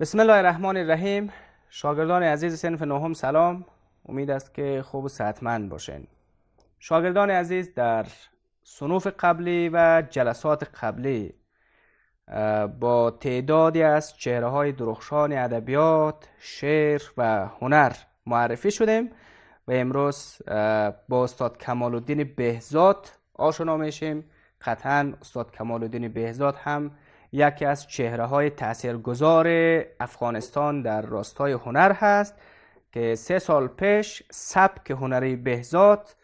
بسم الله الرحمن الرحیم شاگردان عزیز سنف نهم سلام امید است که خوب و صحتمند باشین شاگردان عزیز در صنوف قبلی و جلسات قبلی با تعدادی از چهره های درخشان ادبیات شعر و هنر معرفی شدیم و امروز با استاد کمال الدین بهزاد آشنا میشیم قطعا استاد کمال الدین بهزاد هم یکی از چهره های تاثیرگذار افغانستان در راستای هنر هست که سه سال پیش سبک هنری بهزاد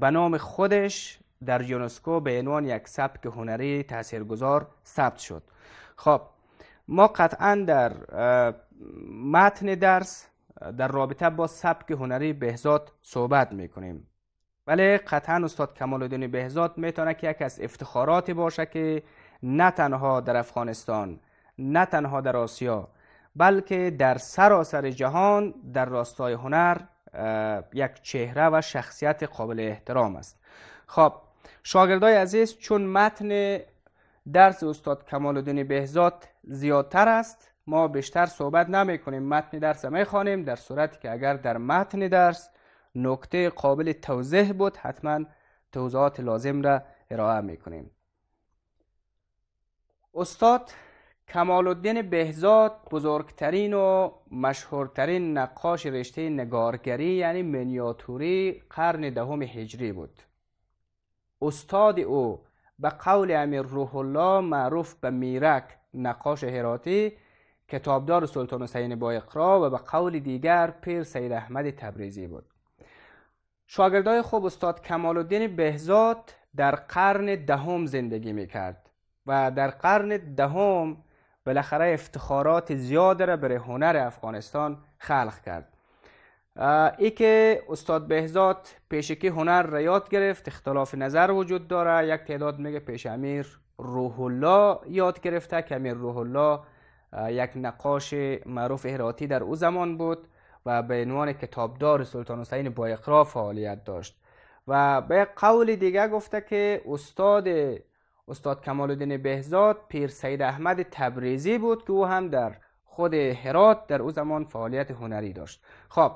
به نام خودش در یونسکو به عنوان یک سبک هنری تاثیرگذار ثبت شد خب ما قطعا در متن درس در رابطه با سبک هنری بهزاد صحبت میکنیم ولی قطعا استاد کمال الدین بهزاد میتونه که یک از افتخاراتی باشه که نه تنها در افغانستان نه تنها در آسیا بلکه در سراسر جهان در راستای هنر یک چهره و شخصیت قابل احترام است خب شاگردای عزیز چون متن درس استاد کمال الدین بهزاد زیادتر است ما بیشتر صحبت نمی کنیم متن درس می خوانیم در صورتی که اگر در متن درس نکته قابل توضیح بود حتما توضیحات لازم را ارائه می کنیم استاد کمال الدین بهزاد بزرگترین و مشهورترین نقاش رشته نگارگری یعنی منیاتوری قرن دهم هجری بود استاد او به قول امیر روح الله معروف به میرک نقاش هراتی کتابدار سلطان حسین بایقرا و به قول دیگر پیر سید احمد تبریزی بود شاگردای خوب استاد کمال الدین بهزاد در قرن دهم زندگی میکرد و در قرن دهم بالاخره افتخارات زیاد را برای هنر افغانستان خلق کرد ای که استاد بهزاد پیشکی هنر را یاد گرفت اختلاف نظر وجود داره یک تعداد میگه پیش امیر روح یاد گرفته که امیر روح یک نقاش معروف هراتی در او زمان بود و به عنوان کتابدار سلطان حسین با فعالیت داشت و به قول دیگه گفته که استاد استاد کمال الدین بهزاد پیر سید احمد تبریزی بود که او هم در خود هرات در او زمان فعالیت هنری داشت خب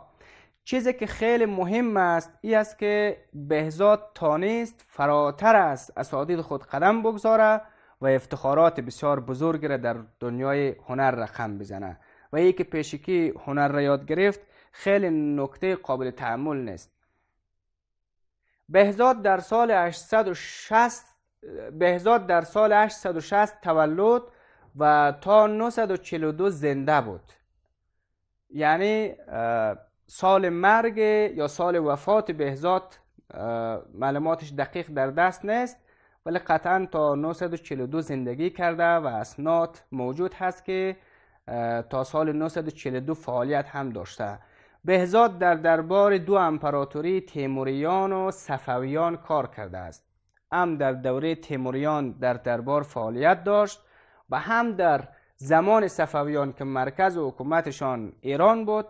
چیزی که خیلی مهم است ای است که بهزاد تانیست فراتر از اسادید خود قدم بگذاره و افتخارات بسیار بزرگی را در دنیای هنر رقم بزنه و ای که پیشکی هنر را یاد گرفت خیلی نکته قابل تحمل نیست بهزاد در سال 860 بهزاد در سال 860 تولد و تا 942 زنده بود یعنی سال مرگ یا سال وفات بهزاد معلوماتش دقیق در دست نیست ولی قطعا تا 942 زندگی کرده و اسناد موجود هست که تا سال 942 فعالیت هم داشته بهزاد در دربار دو امپراتوری تیموریان و صفویان کار کرده است هم در دوره تیموریان در دربار فعالیت داشت و هم در زمان صفویان که مرکز و حکومتشان ایران بود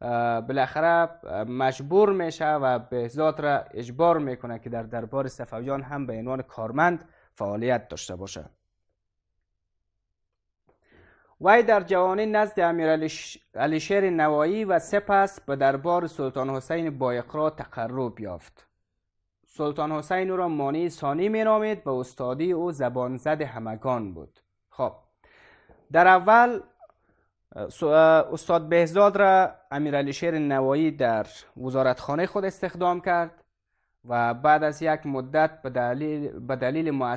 بالاخره مجبور میشه و به ذات را اجبار میکنه که در دربار صفویان هم به عنوان کارمند فعالیت داشته باشه وی در جوانی نزد امیر علیشیر نوایی و سپس به دربار سلطان حسین بایقرا تقرب یافت سلطان حسین او را مانی ثانی می نامید و استادی او زبانزد همگان بود خب در اول استاد بهزاد را علی شیر نوایی در وزارتخانه خود استخدام کرد و بعد از یک مدت به دلیل, به دلیل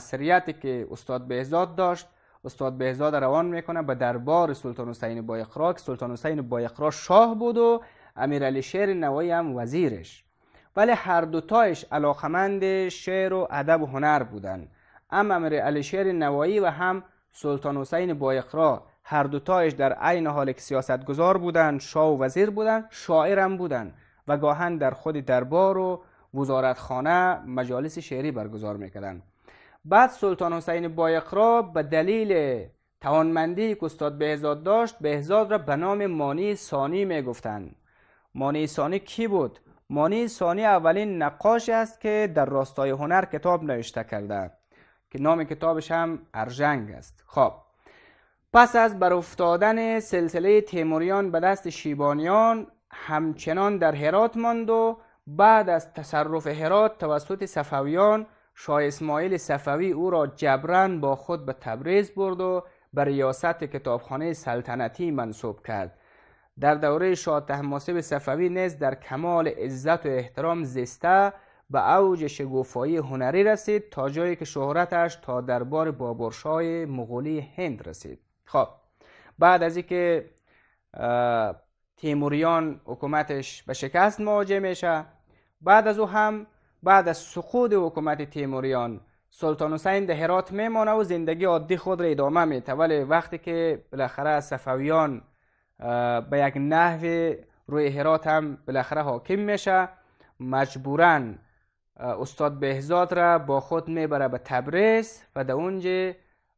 که استاد بهزاد داشت استاد بهزاد روان میکنه به دربار سلطان حسین بایقرا که سلطان حسین بایقرا شاه بود و علی شیر نوایی هم وزیرش ولی بله، هر دوتایش علاقمند شعر و ادب و هنر بودند هم امر علی نوایی و هم سلطان حسین بایقرا هر دوتایش در عین حال سیاستگزار بودند شاه و وزیر بودند شاعرم بودند و گاهن در خود دربار و وزارتخانه مجالس شعری برگزار میکردند بعد سلطان حسین بایقرا به دلیل توانمندی که استاد بهزاد داشت بهزاد را به نام مانی سانی میگفتند مانی سانی کی بود مانی ثانی اولین نقاش است که در راستای هنر کتاب نوشته کرده که نام کتابش هم ارجنگ است خب پس از برافتادن سلسله تیموریان به دست شیبانیان همچنان در هرات ماند و بعد از تصرف هرات توسط صفویان شاه اسماعیل صفوی او را جبران با خود به تبریز برد و به ریاست کتابخانه سلطنتی منصوب کرد در دوره شاه تحماسب صفوی نیز در کمال عزت و احترام زیسته به اوج شگوفایی هنری رسید تا جایی که شهرتش تا دربار بابرشاه مغولی هند رسید خب بعد از اینکه تیموریان حکومتش به شکست مواجه میشه بعد از او هم بعد از سقوط حکومت تیموریان سلطان حسین در هرات میمانه و زندگی عادی خود را ادامه میته ولی وقتی که بالاخره صفویان به یک نحو روی هرات هم بالاخره حاکم میشه مجبورا استاد بهزاد را با خود میبره به تبریز و در اونجا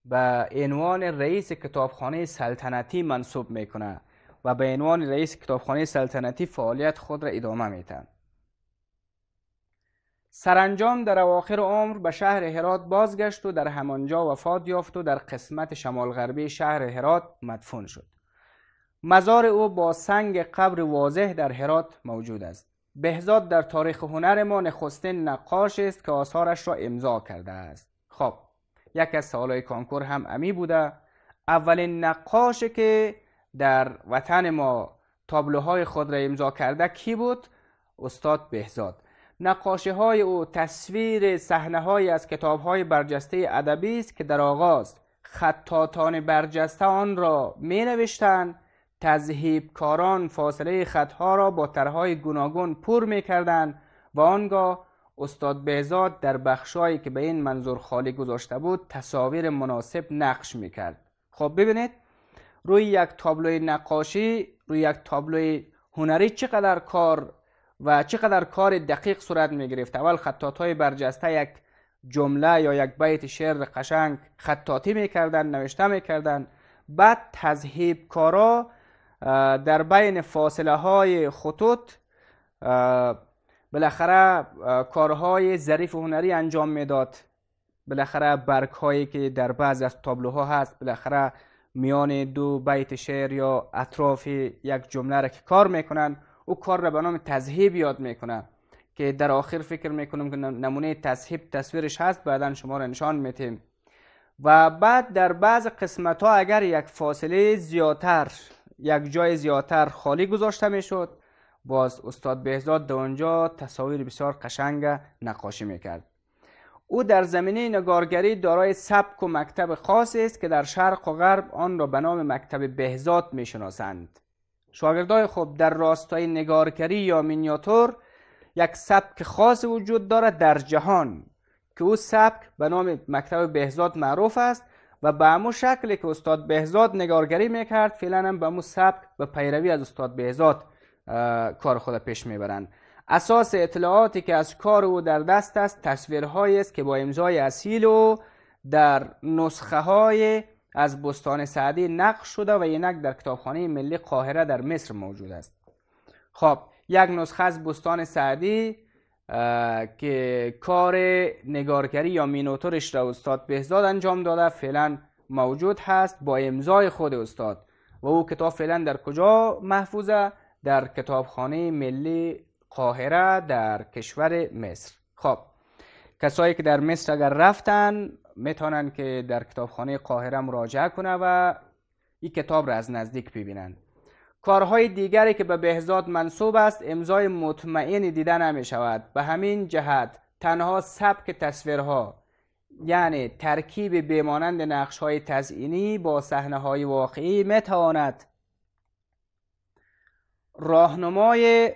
به عنوان رئیس کتابخانه سلطنتی منصوب میکنه و به عنوان رئیس کتابخانه سلطنتی فعالیت خود را ادامه میتن سرانجام در اواخر عمر به شهر هرات بازگشت و در همانجا وفات یافت و در قسمت شمال غربی شهر هرات مدفون شد مزار او با سنگ قبر واضح در هرات موجود است بهزاد در تاریخ هنر ما نخستین نقاش است که آثارش را امضا کرده است خب یک از سالهای کانکور هم امی بوده اولین نقاش که در وطن ما تابلوهای خود را امضا کرده کی بود استاد بهزاد نقاشه های او تصویر صحنه های از کتاب های برجسته ادبی است که در آغاز خطاتان برجسته آن را می نوشتند کاران فاصله خطها را با ترهای گوناگون پر می و آنگاه استاد بهزاد در بخشهایی که به این منظور خالی گذاشته بود تصاویر مناسب نقش می کرد خب ببینید روی یک تابلوی نقاشی روی یک تابلوی هنری چقدر کار و چقدر کار دقیق صورت می گرفت اول خطات های برجسته یک جمله یا یک بیت شعر قشنگ خطاتی می نوشته می بعد تذهیب کارا در بین فاصله های خطوط بالاخره کارهای ظریف هنری انجام میداد بالاخره برگ هایی که در بعض از تابلوها هست بالاخره میان دو بیت شعر یا اطراف یک جمله را که کار میکنن او کار را به نام تذهیب یاد میکنن که در آخر فکر میکنم که نمونه تذهیب تصویرش هست بعدا شما را نشان میتیم و بعد در بعض قسمت ها اگر یک فاصله زیادتر یک جای زیادتر خالی گذاشته می شد باز استاد بهزاد در آنجا تصاویر بسیار قشنگ نقاشی می کرد او در زمینه نگارگری دارای سبک و مکتب خاصی است که در شرق و غرب آن را به نام مکتب بهزاد می شناسند شاگردای خوب در راستای نگارگری یا مینیاتور یک سبک خاص وجود دارد در جهان که او سبک به نام مکتب بهزاد معروف است و به امو شکلی که استاد بهزاد نگارگری میکرد فعلا هم به امو سبک و پیروی از استاد بهزاد کار خود پیش میبرند اساس اطلاعاتی که از کار او در دست است تصویرهایی است که با امضای اصیل او در نسخه های از بستان سعدی نقش شده و اینک در کتابخانه ملی قاهره در مصر موجود است خب یک نسخه از بستان سعدی که کار نگارگری یا مینوتورش را استاد بهزاد انجام داده فعلا موجود هست با امضای خود استاد و او کتاب فعلا در کجا محفوظه در کتابخانه ملی قاهره در کشور مصر خب کسایی که در مصر اگر رفتن میتونن که در کتابخانه قاهره مراجعه کنه و این کتاب را از نزدیک ببینند کارهای دیگری که به بهزاد منصوب است امضای مطمئنی دیده نمی شود به همین جهت تنها سبک تصویرها یعنی ترکیب بیمانند نقش های تزئینی با صحنه های واقعی می تواند راهنمای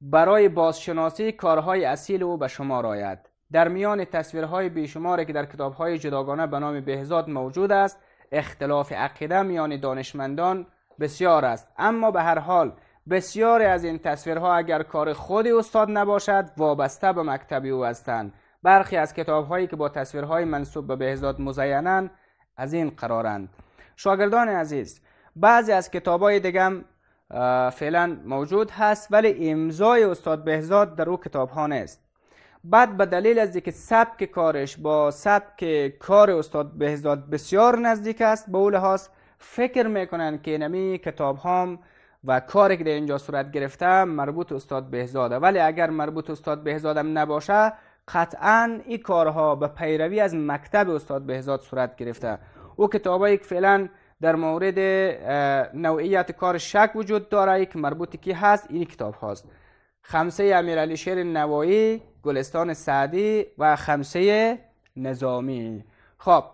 برای بازشناسی کارهای اصیل او به شما آید در میان تصویرهای بیشماری که در کتابهای جداگانه به نام بهزاد موجود است اختلاف عقیده میان دانشمندان بسیار است اما به هر حال بسیاری از این تصویرها اگر کار خود استاد نباشد وابسته به مکتبی او هستند برخی از کتابهایی که با تصویرهای منصوب به بهزاد مزینن از این قرارند شاگردان عزیز بعضی از کتابهای دیگم فعلا موجود هست ولی امضای استاد بهزاد در او کتاب ها نیست بعد به دلیل از که سبک کارش با سبک کار استاد بهزاد بسیار نزدیک است به او لحاظ فکر میکنن که نمی کتاب هم و کاری که در اینجا صورت گرفته مربوط استاد بهزاده ولی اگر مربوط استاد بهزادم نباشه قطعا این کارها به پیروی از مکتب استاد بهزاد صورت گرفته او کتابایی که فعلا در مورد نوعیت کار شک وجود داره که مربوط کی هست این کتاب هاست خمسه امیرالی شیر نوایی گلستان سعدی و خمسه نظامی خب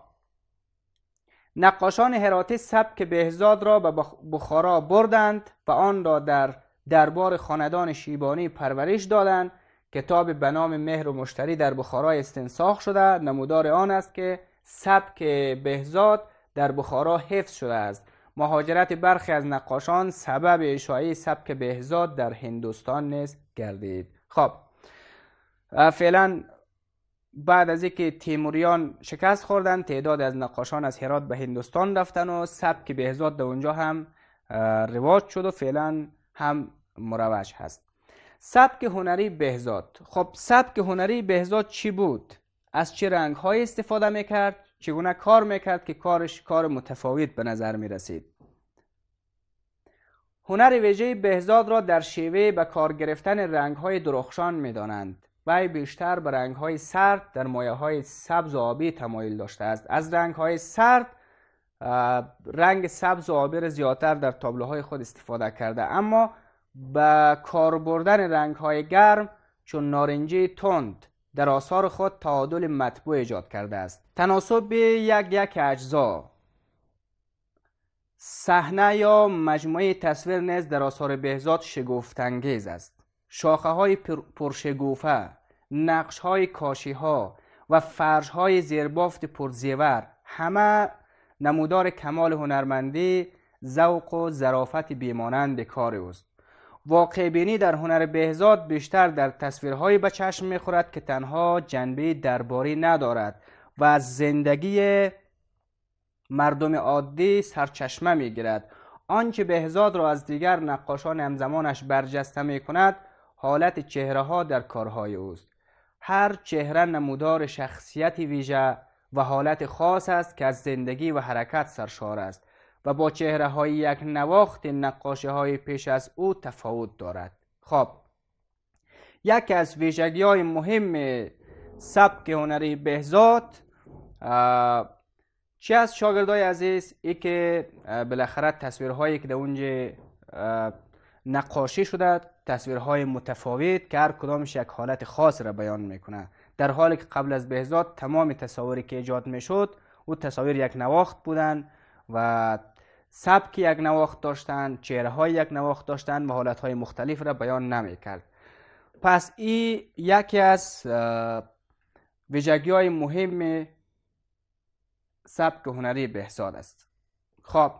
نقاشان هراتی سبک بهزاد را به بخارا بردند و آن را در دربار خاندان شیبانی پرورش دادند کتاب به نام مهر و مشتری در بخارا استنساخ شده نمودار آن است که سبک بهزاد در بخارا حفظ شده است مهاجرت برخی از نقاشان سبب اشاعه سبک بهزاد در هندوستان نیز گردید خب فعلا بعد از اینکه تیموریان شکست خوردن تعداد از نقاشان از هرات به هندوستان رفتن و سبک بهزاد در اونجا هم رواج شد و فعلا هم مروج هست سبک هنری بهزاد خب سبک هنری بهزاد چی بود از چه رنگ های استفاده میکرد چگونه کار میکرد که کارش کار متفاوت به نظر میرسید هنر ویژه بهزاد را در شیوه به کار گرفتن رنگ های درخشان میدانند وی بیشتر به های سرد در مایه های سبز و آبی تمایل داشته است از های سرد رنگ سبز و آبی را زیادتر در تابلوهای خود استفاده کرده اما به کار بردن های گرم چون نارنجی تند در آثار خود تعادل مطبوع ایجاد کرده است تناسب یک یک اجزا صحنه یا مجموعه تصویر نیز در آثار بهزاد شگفتانگیز است شاخه های پر... پرشگوفه نقش های کاشی ها و فرش های زیربافت پرزیور همه نمودار کمال هنرمندی ذوق و ظرافت بیمانند کار است واقع بینی در هنر بهزاد بیشتر در تصویرهای به چشم میخورد که تنها جنبه درباری ندارد و از زندگی مردم عادی سرچشمه میگیرد آنچه بهزاد را از دیگر نقاشان همزمانش برجسته می کند حالت چهره ها در کارهای اوست هر چهره نمودار شخصیتی ویژه و حالت خاص است که از زندگی و حرکت سرشار است و با چهره های یک نواخت نقاشه های پیش از او تفاوت دارد خب یکی از ویژگی های مهم سبک هنری بهزاد چی از شاگردای عزیز ای که بالاخره هایی که در اونجا نقاشی شده تصویرهای متفاوت که هر کدامش یک حالت خاص را بیان میکنه در حالی که قبل از بهزاد تمام تصاویری که ایجاد میشد او تصاویر یک نواخت بودن و سبک یک نواخت داشتند چهره های یک نواخت داشتند و حالت های مختلف را بیان نمیکرد پس این یکی از ویژگی های مهم سبک هنری بهزاد است خب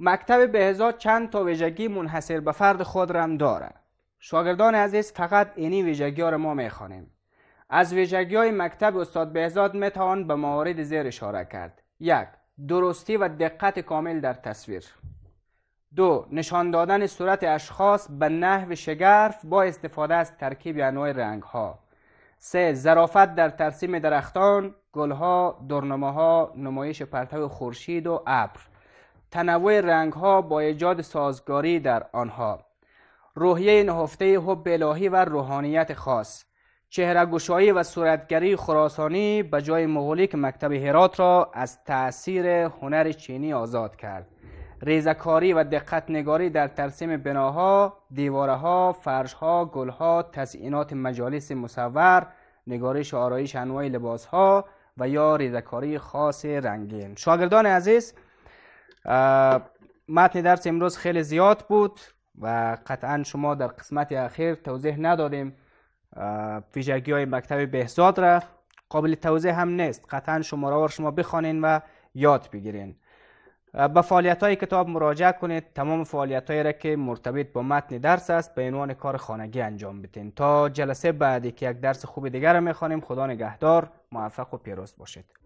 مکتب بهزاد چند تا ویژگی منحصر به فرد خود رم داره شاگردان عزیز فقط اینی ویژگی ها را ما میخوانیم از ویژگی های مکتب استاد بهزاد میتوان به موارد زیر اشاره کرد یک درستی و دقت کامل در تصویر دو نشان دادن صورت اشخاص به نحو شگرف با استفاده از ترکیب انواع رنگ ها سه زرافت در ترسیم درختان گلها درنماها، ها نمایش پرتو خورشید و ابر تنوع رنگ ها با ایجاد سازگاری در آنها روحیه نهفته حب الهی و روحانیت خاص چهرهگشایی و صورتگری خراسانی به جای مغولیک مکتب هرات را از تاثیر هنر چینی آزاد کرد ریزکاری و دقت نگاری در ترسیم بناها، دیوارها، فرشها، گلها، تزئینات مجالس مصور، نگارش آرایش انواع لباسها و یا ریزکاری خاص رنگین. شاگردان عزیز متن درس امروز خیلی زیاد بود و قطعا شما در قسمت اخیر توضیح ندادیم ویژگی های مکتب بهزاد را قابل توضیح هم نیست قطعا شما را شما بخوانین و یاد بگیرین به فعالیت های کتاب مراجعه کنید تمام فعالیت هایی را که مرتبط با متن درس است به عنوان کار خانگی انجام بدین تا جلسه بعدی که یک درس خوب دیگر را میخوانیم خدا نگهدار موفق و پیروز باشید